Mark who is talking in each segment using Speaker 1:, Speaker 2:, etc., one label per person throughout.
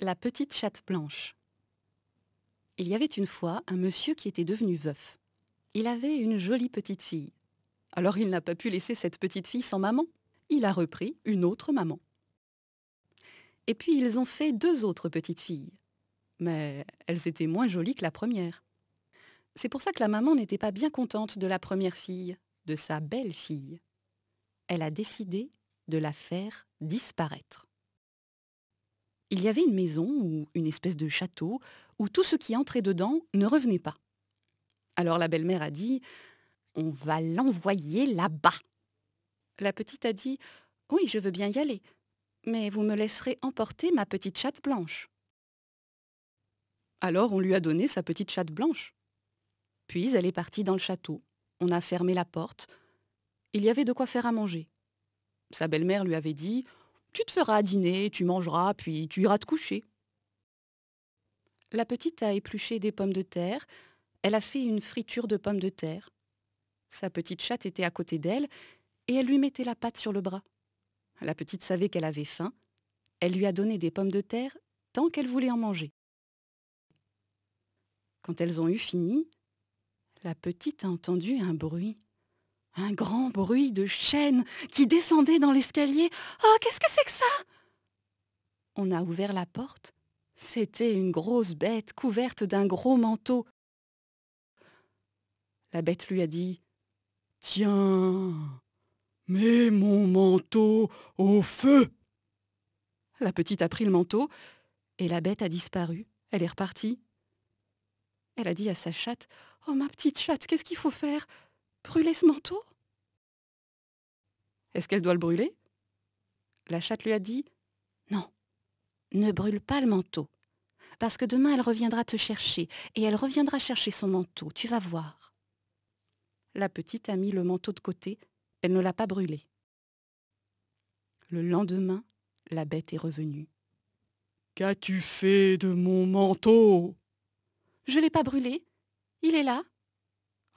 Speaker 1: La petite chatte blanche. Il y avait une fois un monsieur qui était devenu veuf. Il avait une jolie petite fille. Alors il n'a pas pu laisser cette petite fille sans maman. Il a repris une autre maman. Et puis ils ont fait deux autres petites filles. Mais elles étaient moins jolies que la première. C'est pour ça que la maman n'était pas bien contente de la première fille, de sa belle fille. Elle a décidé de la faire disparaître. Il y avait une maison ou une espèce de château où tout ce qui entrait dedans ne revenait pas. Alors la belle-mère a dit On va l'envoyer là-bas. La petite a dit Oui, je veux bien y aller, mais vous me laisserez emporter ma petite chatte blanche. Alors on lui a donné sa petite chatte blanche. Puis elle est partie dans le château. On a fermé la porte. Il y avait de quoi faire à manger. Sa belle-mère lui avait dit tu te feras à dîner, tu mangeras, puis tu iras te coucher. La petite a épluché des pommes de terre, elle a fait une friture de pommes de terre. Sa petite chatte était à côté d'elle, et elle lui mettait la patte sur le bras. La petite savait qu'elle avait faim, elle lui a donné des pommes de terre tant qu'elle voulait en manger. Quand elles ont eu fini, la petite a entendu un bruit. Un grand bruit de chaînes qui descendait dans l'escalier. Oh, qu'est-ce que c'est que ça On a ouvert la porte. C'était une grosse bête couverte d'un gros manteau. La bête lui a dit Tiens, mets mon manteau au feu La petite a pris le manteau et la bête a disparu. Elle est repartie. Elle a dit à sa chatte Oh, ma petite chatte, qu'est-ce qu'il faut faire Brûler ce manteau Est-ce qu'elle doit le brûler La chatte lui a dit Non, ne brûle pas le manteau, parce que demain elle reviendra te chercher, et elle reviendra chercher son manteau, tu vas voir. La petite a mis le manteau de côté, elle ne l'a pas brûlé. Le lendemain, la bête est revenue. Qu'as-tu fait de mon
Speaker 2: manteau
Speaker 1: Je l'ai pas brûlé. Il est là.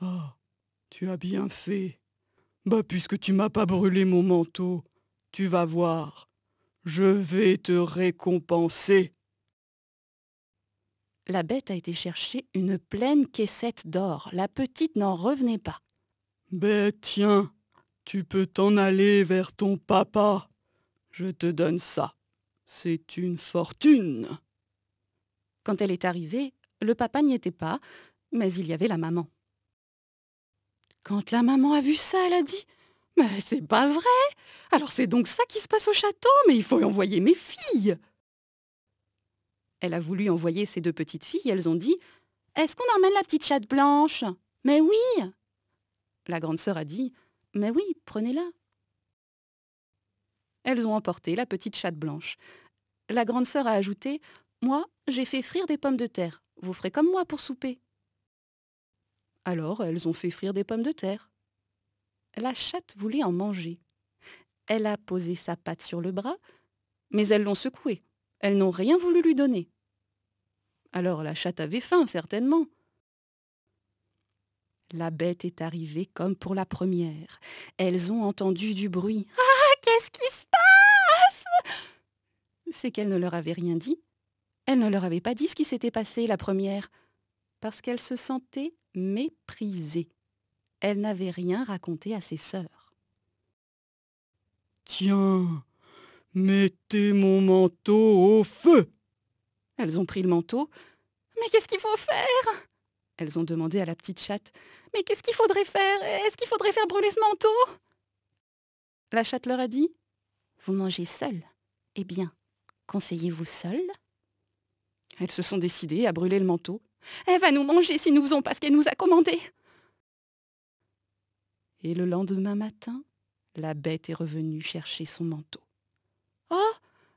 Speaker 2: Oh, tu as bien fait. Bah, puisque tu m'as pas brûlé mon manteau, tu vas voir. Je vais te récompenser.
Speaker 1: La bête a été chercher une pleine caissette d'or. La petite n'en revenait pas.
Speaker 2: Ben tiens, tu peux t'en aller vers ton papa. Je te donne ça. C'est une fortune.
Speaker 1: Quand elle est arrivée, le papa n'y était pas, mais il y avait la maman. Quand la maman a vu ça, elle a dit Mais c'est pas vrai Alors c'est donc ça qui se passe au château, mais il faut envoyer mes filles Elle a voulu envoyer ses deux petites filles, elles ont dit Est-ce qu'on emmène la petite chatte blanche Mais oui La grande sœur a dit Mais oui, prenez-la Elles ont emporté la petite chatte blanche. La grande sœur a ajouté Moi, j'ai fait frire des pommes de terre. Vous ferez comme moi pour souper. Alors elles ont fait frire des pommes de terre. La chatte voulait en manger. Elle a posé sa patte sur le bras, mais elles l'ont secouée. Elles n'ont rien voulu lui donner. Alors la chatte avait faim, certainement. La bête est arrivée comme pour la première. Elles ont entendu du bruit. Ah, qu'est-ce qui se passe C'est qu'elle ne leur avait rien dit. Elle ne leur avait pas dit ce qui s'était passé la première, parce qu'elle se sentait méprisée. Elle n'avait rien raconté à ses sœurs. Tiens, mettez mon manteau au feu Elles ont pris le manteau. Mais qu'est-ce qu'il faut faire Elles ont demandé à la petite chatte. Mais qu'est-ce qu'il faudrait faire Est-ce qu'il faudrait faire brûler ce manteau La chatte leur a dit. Vous mangez seul. Eh bien, conseillez-vous seul Elles se sont décidées à brûler le manteau. Elle va nous manger si nous faisons pas ce qu'elle nous a commandé. Et le lendemain matin, la bête est revenue chercher son manteau. Oh,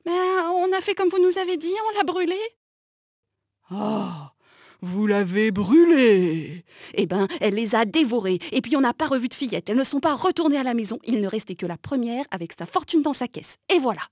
Speaker 1: mais ben, on a fait comme vous nous avez dit, on l'a brûlé. oh, vous l'avez brûlée Eh ben, elle les a dévorés, et puis on n'a pas revu de fillettes, elles ne sont pas retournées à la maison, il ne restait que la première avec sa fortune dans sa caisse, et voilà